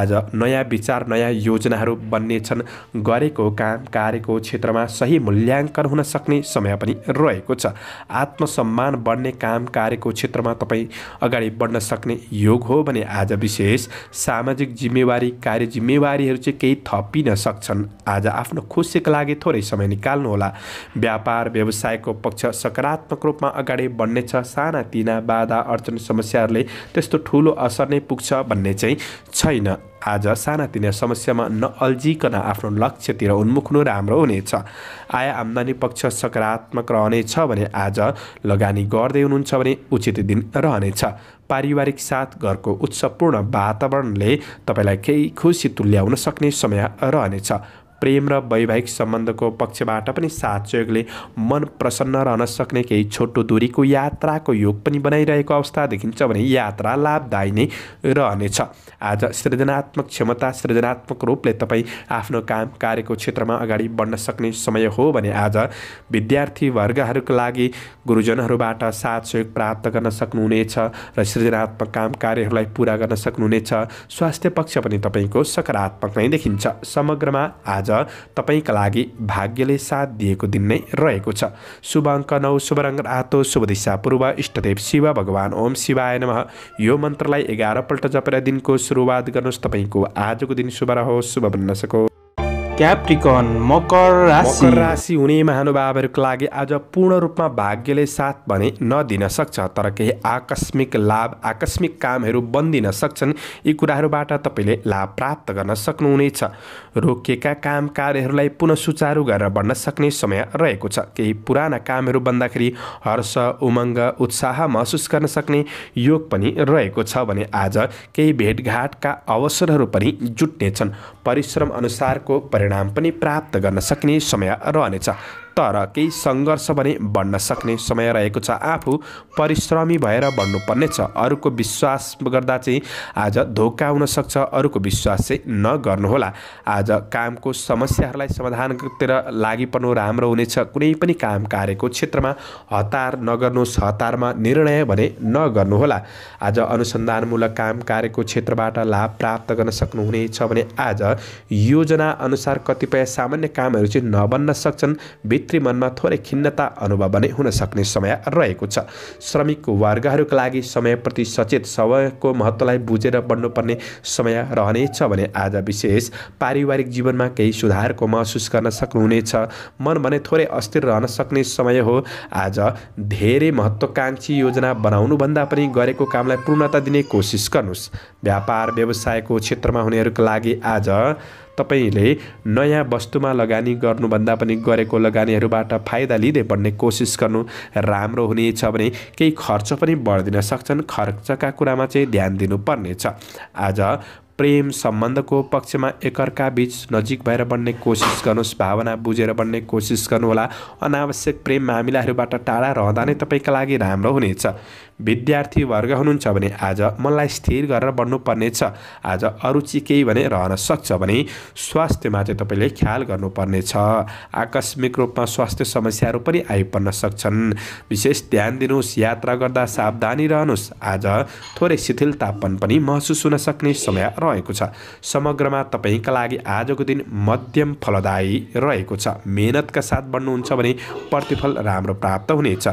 आज नयाँ विचार नयाँ योजनाहरू बन्नेछन् गरेको काम कार्यको क्षेत्रमा सही मूल्याङ्कन हुन सक्ने समय पनि रहेको छ आत्मसम्मान बढ्ने काम कार्यको क्षेत्रमा तपाईँ अगाडि बढ्न सक्ने योग हो भने आज विशेष सामाजिक जिम्मेवारी कार्य जिम्मेवारीहरू चाहिँ केही थपिन सक्छन् आज आफ्नो खुसीको लागि थोरै समय निकाल्नुहोला व्यापार व्यवसायको पक्ष सकारात्मक रूपमा अगाडि बढ्नेछ सानातिना बाधा अडचन समस्याहरूले त्यस्तो ठुलो असर नै पुग्छ भन्ने चाहिँ छैन आज सानातिना समस्यामा नअल्झिकन आफ्नो लक्ष्यतिर उन्मुख हुनु राम्रो हुनेछ आय आम्दानी पक्ष सकारात्मक रहनेछ भने आज लगानी गर्दै हुनुहुन्छ भने उचित दिन रहनेछ पारिवारिक साथ घरको उत्सवपूर्ण वातावरणले तपाईँलाई केही खुसी तुल्याउन सक्ने समय रहनेछ प्रेम र वैवाहिक सम्बन्धको पक्षबाट पनि साथ सहयोगले मन प्रसन्न रहन सक्ने केही छोटो दूरीको यात्राको योग पनि बनाइरहेको अवस्था देखिन्छ भने यात्रा लाभदायी नै रहनेछ आज सृजनात्मक क्षमता सृजनात्मक रूपले तपाईँ आफ्नो काम कार्यको क्षेत्रमा अगाडि बढ्न सक्ने समय हो भने आज विद्यार्थी वर्गहरूको लागि गुरुजनहरूबाट साथ सहयोग प्राप्त गर्न सक्नुहुनेछ र सृजनात्मक काम कार्यहरूलाई पुरा गर्न सक्नुहुनेछ स्वास्थ्य पक्ष पनि तपाईँको सकारात्मक नै देखिन्छ समग्रमा आज आज तपाईँका लागि भाग्यले साथ दिएको दिन नै रहेको छ शुभ अङ्क नौ शुभ रङ्ग रातो शुभ दिशा पूर्व इष्टदेव शिव भगवान ओम शिवाय नम यो मन्त्रलाई एघारपल्ट जपेर दिनको सुरुवात गर्नुहोस् तपाईँको आजको दिन शुभ रहोस् शुभ बन्न सकोस् क्याप्टिकन मकर राशि राशि हुने महानुभावहरूको लागि आज पूर्ण रूपमा भाग्यले साथ भने नदिन सक्छ तर केही आकस्मिक लाभ आकस्मिक कामहरू बन्दिन सक्छन् यी कुराहरूबाट तपाईँले लाभ प्राप्त गर्न सक्नुहुनेछ रोकिएका काम कार्यहरूलाई पुनः सुचारू गरेर बढ्न सक्ने समय रहेको छ केही पुराना कामहरू बन्दाखेरि हर्ष उमङ्ग उत्साह महसुस गर्न सक्ने योग पनि रहेको छ भने आज केही भेटघाटका अवसरहरू पनि जुट्नेछन् परिश्रम अनुसारको परिणाम परिणाम पनि प्राप्त गर्न सक्ने समय रहनेछ तर केही सङ्घर्ष भने बन्न सक्ने समय रहेको छ आफू परिश्रमी भएर बढ्नुपर्नेछ अरूको विश्वास गर्दा चाहिँ आज धोका हुन सक्छ अरूको विश्वास चाहिँ नगर्नुहोला आज कामको समस्याहरूलाई समाधानतिर लागि पर्नु राम्रो हुनेछ कुनै पनि काम कार्यको क्षेत्रमा हतार नगर्नुहोस् हतारमा निर्णय भने नगर्नुहोला आज अनुसन्धानमूलक काम कार्यको क्षेत्रबाट लाभ प्राप्त गर्न सक्नुहुनेछ भने आज योजना अनुसार कतिपय सामान्य कामहरू चाहिँ नबन्न सक्छन् वित्त भित्री मनमा थोरै खिन्नता अनुभव भने हुन सक्ने समय रहेको छ श्रमिक वर्गहरूका लागि समयप्रति सचेत समयको महत्त्वलाई बुझेर बढ्नुपर्ने समय रहनेछ भने आज विशेष पारिवारिक जीवनमा केही सुधारको महसुस गर्न सक्नुहुनेछ मन भने थोरै अस्थिर रहन सक्ने समय हो आज धेरै महत्त्वकाङ्क्षी योजना बनाउनुभन्दा पनि गरेको कामलाई पूर्णता दिने कोसिस गर्नुहोस् व्यापार व्यवसायको क्षेत्रमा हुनेहरूको लागि आज तपाईँले नयाँ वस्तुमा लगानी गर्नुभन्दा पनि गरेको लगानीहरूबाट फाइदा लिँदै बढ्ने कोसिस गर्नु राम्रो हुनेछ भने केही खर्च पनि बढिदिन सक्छन् खर्चका कुरामा चाहिँ ध्यान दिनुपर्नेछ आज प्रेम सम्बन्धको पक्षमा एकअर्का बिच नजिक भएर बढ्ने कोसिस गर्नुहोस् भावना बुझेर बढ्ने कोसिस गर्नुहोला अनावश्यक प्रेम मामिलाहरूबाट टाढा रहँदा नै तपाईँका लागि राम्रो हुनेछ विद्यार्थी वर्ग हुनुहुन्छ भने आज मनलाई स्थिर गरेर बढ्नुपर्नेछ आज अरुचि केही भने रहन सक्छ भने स्वास्थ्यमा चाहिँ तपाईँले ख्याल गर्नुपर्नेछ आकस्मिक रूपमा स्वास्थ्य समस्याहरू पनि आइपर्न सक्छन् विशेष ध्यान दिनुहोस् यात्रा गर्दा सावधानी रहनुहोस् आज थोरै शिथिल तापमान पनि महसुस हुन सक्ने समय रहेको छ समग्रमा तपाईँका लागि आजको दिन मध्यम फलदायी रहेको छ मेहनतका साथ बढ्नुहुन्छ भने प्रतिफल राम्रो प्राप्त हुनेछ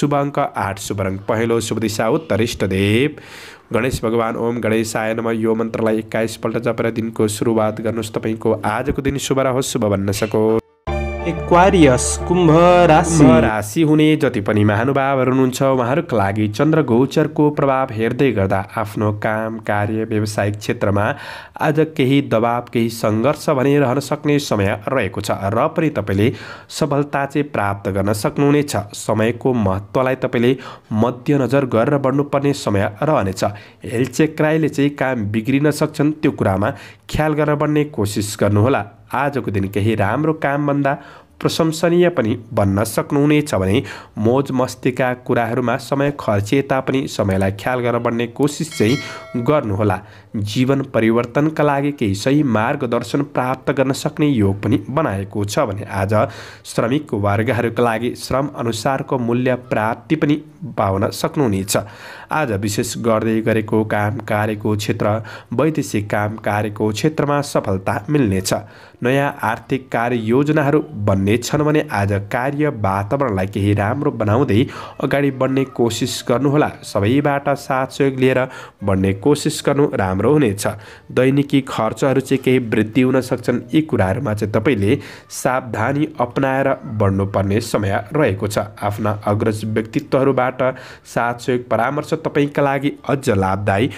शुभ अङ्क आठ शुभ रङ पहेँलो शुभ दिशा उत्तरिष्टदेव गणेश भगवान ओम गणेशाय नम यो मन्त्रलाई एक्काइसपल्ट जपेर दिनको सुरुवात गर्नुहोस् तपाईँको आजको दिन शुभ रहोस् शुभ भन्न सकोस् एक्वारियस कुम्भ राशि राशि हुने जति पनि महानुभावहरू हुनुहुन्छ उहाँहरूको लागि चन्द्र गोचरको प्रभाव हेर्दै गर्दा आफ्नो काम कार्य व्यवसायिक क्षेत्रमा आज केही दबाव केही सङ्घर्ष भने रहन सक्ने समय रहेको छ र पनि तपाईँले सफलता चाहिँ प्राप्त गर्न सक्नुहुनेछ समयको महत्त्वलाई तपाईँले मध्यनजर गरेर बढ्नुपर्ने समय रहनेछ राईले चाहिँ काम बिग्रिन सक्छन् त्यो कुरामा ख्याल गरेर बढ्ने कोसिस गर्नुहोला आजको दिन केही राम्रो कामभन्दा प्रशंसनीय पनि बन्न सक्नुहुनेछ भने मोज मस्तीका कुराहरूमा समय खर्चिए तापनि समयलाई ख्याल गर्न बन्ने कोसिस चाहिँ गर्नुहोला जीवन परिवर्तनका लागि केही सही मार्गदर्शन प्राप्त गर्न सक्ने योग पनि बनाएको छ भने आज श्रमिक वर्गहरूका लागि श्रम अनुसारको मूल्य प्राप्ति पनि पाउन सक्नुहुनेछ आज विशेष गर्दै गरेको काम कार्यको क्षेत्र वैदेशिक काम कार्यको क्षेत्रमा सफलता मिल्नेछ नयाँ आर्थिक कार्य योजनाहरू छन् भने आज कार्य वातावरणलाई केही राम्रो बनाउँदै अगाडि बढ्ने कोसिस गर्नुहोला सबैबाट साथ सहयोग लिएर बढ्ने कोसिस गर्नु राम्रो राम्रो हुनेछ दैनिकी खर्चहरू चाहिँ केही वृद्धि हुन सक्छन् यी कुराहरूमा चाहिँ तपाईँले सावधानी अपनाएर बढ्नुपर्ने समय रहेको छ आफ्ना अग्रज व्यक्तित्वहरूबाट साथ सहयोग परामर्श तपाईँका लागि अझ लाभदायी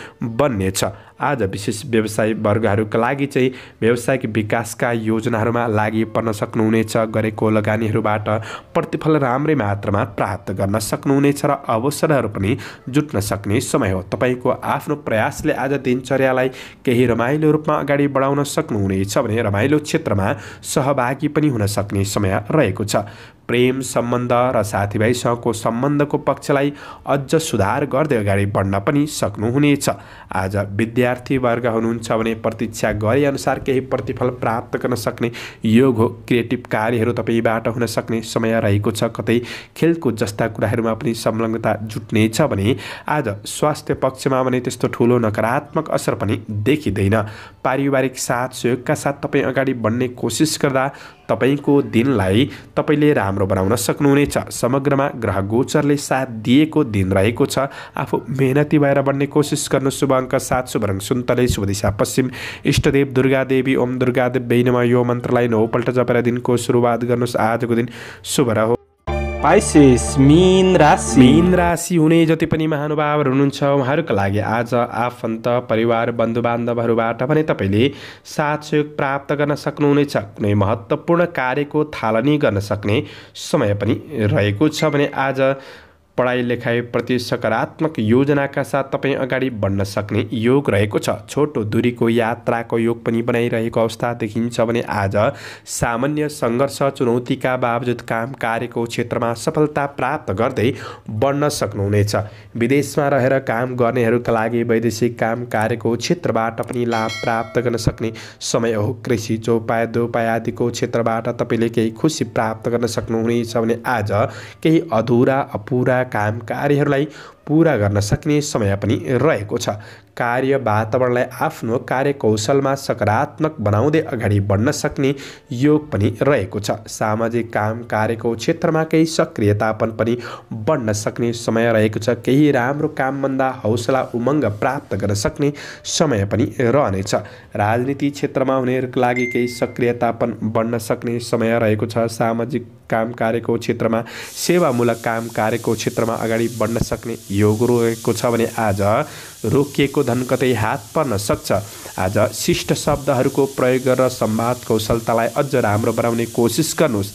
बन्नेछ आज विशेष व्यवसाय वर्गहरूका लागि चाहिँ व्यावसायिक विकासका योजनाहरूमा लागि पर्न सक्नुहुनेछ गरेको लगानीहरूबाट प्रतिफल राम्रै मात्रामा प्राप्त गर्न सक्नुहुनेछ र अवसरहरू पनि जुट्न सक्ने समय हो तपाईँको आफ्नो प्रयासले आज दिनचर्यालाई केही रमाइलो रूपमा अगाडि बढाउन सक्नुहुनेछ भने रमाइलो क्षेत्रमा सहभागी पनि हुन सक्ने समय रहेको छ प्रेम सम्बन्ध र साथीभाइसँगको सम्बन्धको पक्षलाई अझ सुधार गर्दै अगाडि बढ्न पनि सक्नुहुनेछ आज विद्यार्थीवर्ग हुनुहुन्छ भने प्रतीक्षा गरे अनुसार केही प्रतिफल प्राप्त गर्न सक्ने योग हो क्रिएटिभ कार्यहरू तपाईँबाट हुन सक्ने समय रहेको छ कतै खेलकुद जस्ता कुराहरूमा पनि संलग्नता जुट्नेछ भने आज स्वास्थ्य पक्षमा भने त्यस्तो ठुलो नकारात्मक असर पनि देखिँदैन पारिवारिक साथ सहयोगका साथ तपाईँ अगाडि बढ्ने कोसिस गर्दा तपाईँको दिनलाई तपाईँले राम्रो बनाउन सक्नुहुनेछ समग्रमा ग्रह गोचरले साथ दिएको दिन रहेको छ आफू मेहनती भएर बन्ने कोसिस गर्नु शुभ अङ्क सात शुभ सुन्तले शुभ दिशा पश्चिम इष्टदेव दुर्गा देवी ओम दुर्गादेव बेनमा यो मन्त्रलाई नौपल्ट जपेर दिनको सुरुवात गर्नुहोस् आजको दिन शुभ रहो पाइसेस मिन राशि मिन राशि हुने जति पनि महानुभावहरू हुनुहुन्छ उहाँहरूका लागि आज आफन्त परिवार बन्धु बान्धवहरूबाट भने तपाईँले साथ सहयोग प्राप्त गर्न सक्नुहुनेछ कुनै महत्त्वपूर्ण कार्यको थालनी गर्न सक्ने समय पनि रहेको छ भने आज पढाइ लेखाइप्रति सकारात्मक योजनाका साथ तपाईँ अगाडि बढ्न सक्ने योग रहेको छ छोटो दूरीको यात्राको योग पनि बनाइरहेको अवस्था देखिन्छ भने आज सामान्य सङ्घर्ष चुनौतीका बावजुद काम कार्यको क्षेत्रमा सफलता प्राप्त गर्दै बढ्न सक्नुहुनेछ विदेशमा रहेर काम गर्नेहरूका लागि वैदेशिक काम कार्यको क्षेत्रबाट पनि लाभ प्राप्त गर्न सक्ने समय हो कृषि चौपाय दोपाय आदिको क्षेत्रबाट तपाईँले केही खुसी प्राप्त गर्न सक्नुहुनेछ भने आज केही अधुरा अपुरा काम कार्यहरूलाई पुरा गर्न सक्ने समय पनि रहेको छ कार्य वातावरणलाई आफ्नो कार्यकौशलमा सकारात्मक बनाउँदै अगाडि बढ्न सक्ने योग पनि रहेको छ सामाजिक काम कार्यको क्षेत्रमा केही सक्रियतापन पनि बढ्न सक्ने समय रहेको छ केही राम्रो कामभन्दा हौसला उमङ्ग प्राप्त गर्न सक्ने समय पनि रहनेछ राजनीति क्षेत्रमा हुनेहरूको लागि केही सक्रियतापन बढ्न सक्ने समय रहेको छ सामाजिक काम कार्यको क्षेत्रमा सेवामूलक काम कार्यको क्षेत्रमा अगाडि बढ्न सक्ने योग रोएको छ भने आज रोकिएको धन कतै हात पर्न सक्छ आज शिष्ट शब्दहरूको प्रयोग गरेर सम्वाद कौशलतालाई अझ राम्रो बनाउने कोसिस गर्नुहोस्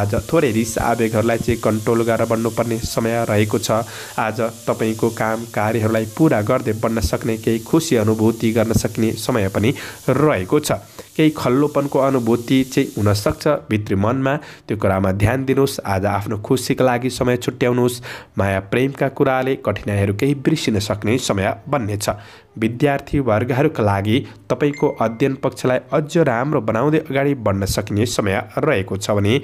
आज थोरै रिस आवेगहरूलाई चाहिँ कन्ट्रोल गरेर बन्नुपर्ने समय रहेको छ आज तपाईँको काम कार्यहरूलाई पुरा गर्दै बन्न सक्ने केही खुसी अनुभूति गर्न सक्ने समय पनि रहेको छ केही खल्लोपनको अनुभूति चाहिँ हुनसक्छ भित्री मनमा त्यो कुरामा ध्यान दिनुहोस् आज आफ्नो खुसीको लागि समय छुट्याउनुहोस् माया प्रेमका कुराले कठिनाइहरू केही बिर्सिन सक्ने समय बन्नेछ विद्यार्थी वर्गहरूका लागि तपाईँको अध्ययन पक्षलाई अझ राम्रो बनाउँदै अगाडि बढ्न सकिने समय रहेको छ भने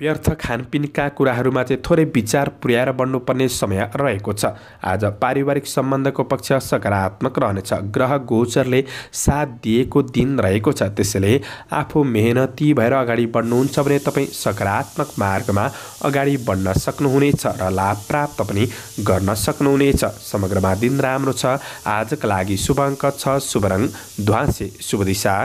व्यर्थ खानपिनका कुराहरूमा चाहिँ थोरै विचार पुर्याएर बढ्नुपर्ने समय रहेको छ आज पारिवारिक सम्बन्धको पक्ष सकारात्मक रहनेछ ग्रह गोचरले साथ दिएको दिन रहेको छ त्यसैले आफू मेहनती भएर अगाडि बढ्नुहुन्छ भने तपाईँ सकारात्मक मार्गमा अगाडि बढ्न सक्नुहुनेछ र लाभ प्राप्त पनि गर्न सक्नुहुनेछ समग्रमा दिन राम्रो छ आजका लागि शुभ अङ्क छ शुभ रङ ध्वासे शुभ दिशा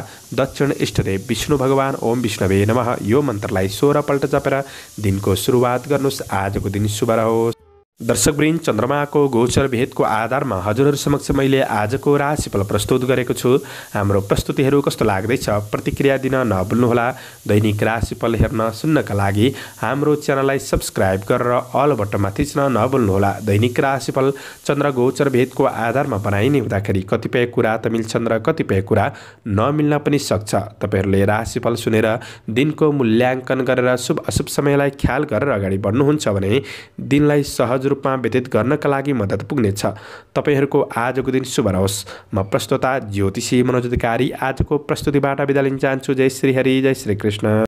दक्षिण इष्टदेव विष्णु भगवान् ओम विष्णुवे नमः यो मन्त्रलाई सोह्रपल्ट जप खपरा दिनको सुरुवात गर्नुहोस् आजको दिन शुभ रहोस् दर्शकवृन्द चन्द्रमाको गोचर भेदको आधारमा हजुरहरू समक्ष मैले आजको राशिफल प्रस्तुत गरेको छु हाम्रो प्रस्तुतिहरू कस्तो लाग्दैछ प्रतिक्रिया दिन नभुल्नुहोला दैनिक राशिफल हेर्न सुन्नका लागि हाम्रो च्यानललाई सब्सक्राइब गरेर अल बटनमा थिच्न नभुल्नुहोला दैनिक राशिफल चन्द्र गोचर भेदको आधारमा बनाइने हुँदाखेरि कतिपय कुरा त मिल्छन् र कतिपय कुरा नमिल्न पनि सक्छ तपाईँहरूले राशिफल सुनेर दिनको मूल्याङ्कन गरेर शुभ अशुभ समयलाई ख्याल गरेर अगाडि बढ्नुहुन्छ भने दिनलाई सहज रूपमा व्यतीत गर्नका लागि मद्दत पुग्नेछ तपाईँहरूको आजको दिन शुभ रहोस् म प्रस्तोता ज्योतिषी मनोज अधिकारी आजको प्रस्तुतिबाट बिदा लिन चाहन्छु जय श्री हरि जय श्री कृष्ण